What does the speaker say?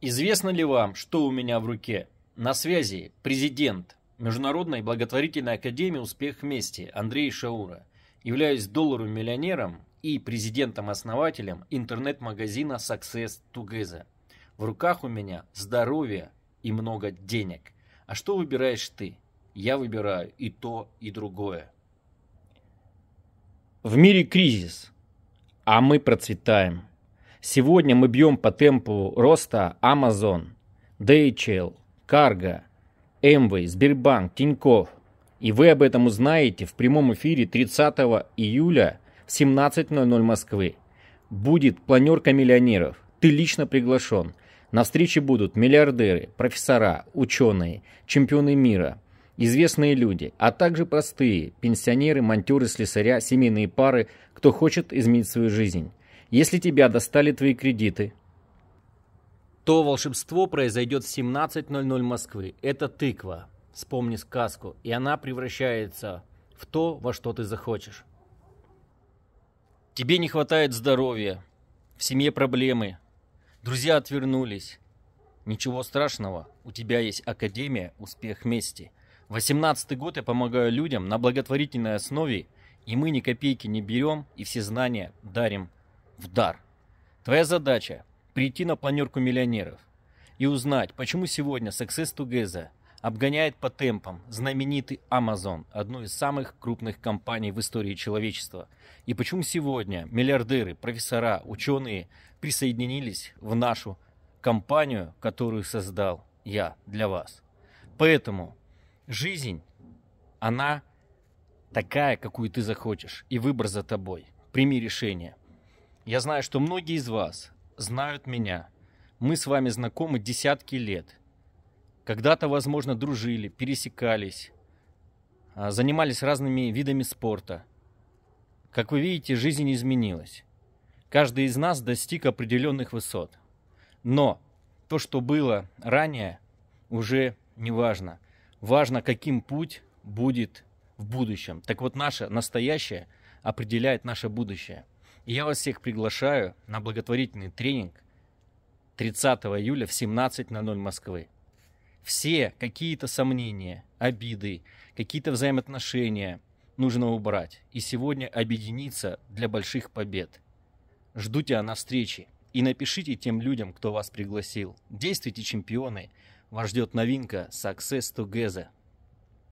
Известно ли вам, что у меня в руке? На связи президент Международной благотворительной академии «Успех вместе» Андрей Шаура. Являюсь долларовым миллионером и президентом-основателем интернет-магазина Success Together. В руках у меня здоровье и много денег. А что выбираешь ты? Я выбираю и то, и другое. В мире кризис, а мы процветаем. Сегодня мы бьем по темпу роста Amazon, DHL, Cargo, Amway, Сбербанк, Тинькофф. И вы об этом узнаете в прямом эфире 30 июля в 17.00 Москвы. Будет планерка миллионеров. Ты лично приглашен. На встрече будут миллиардеры, профессора, ученые, чемпионы мира, известные люди, а также простые, пенсионеры, монтеры, слесаря, семейные пары, кто хочет изменить свою жизнь. Если тебя достали твои кредиты, то волшебство произойдет в 17.00 Москвы. Это тыква. Вспомни сказку. И она превращается в то, во что ты захочешь. Тебе не хватает здоровья. В семье проблемы. Друзья отвернулись. Ничего страшного. У тебя есть Академия «Успех вместе». 18-й год я помогаю людям на благотворительной основе, и мы ни копейки не берем, и все знания дарим в дар. Твоя задача – прийти на планерку миллионеров и узнать, почему сегодня Success Together обгоняет по темпам знаменитый Amazon, одну из самых крупных компаний в истории человечества, и почему сегодня миллиардеры, профессора, ученые присоединились в нашу компанию, которую создал я для вас. Поэтому жизнь, она такая, какую ты захочешь, и выбор за тобой. Прими решение – я знаю, что многие из вас знают меня. Мы с вами знакомы десятки лет. Когда-то, возможно, дружили, пересекались, а, занимались разными видами спорта. Как вы видите, жизнь изменилась. Каждый из нас достиг определенных высот. Но то, что было ранее, уже не важно. Важно, каким путь будет в будущем. Так вот, наше настоящее определяет наше будущее – я вас всех приглашаю на благотворительный тренинг 30 июля в 17.00 Москвы. Все какие-то сомнения, обиды, какие-то взаимоотношения нужно убрать. И сегодня объединиться для больших побед. Жду тебя на встрече и напишите тем людям, кто вас пригласил. Действуйте, чемпионы! Вас ждет новинка Success Together.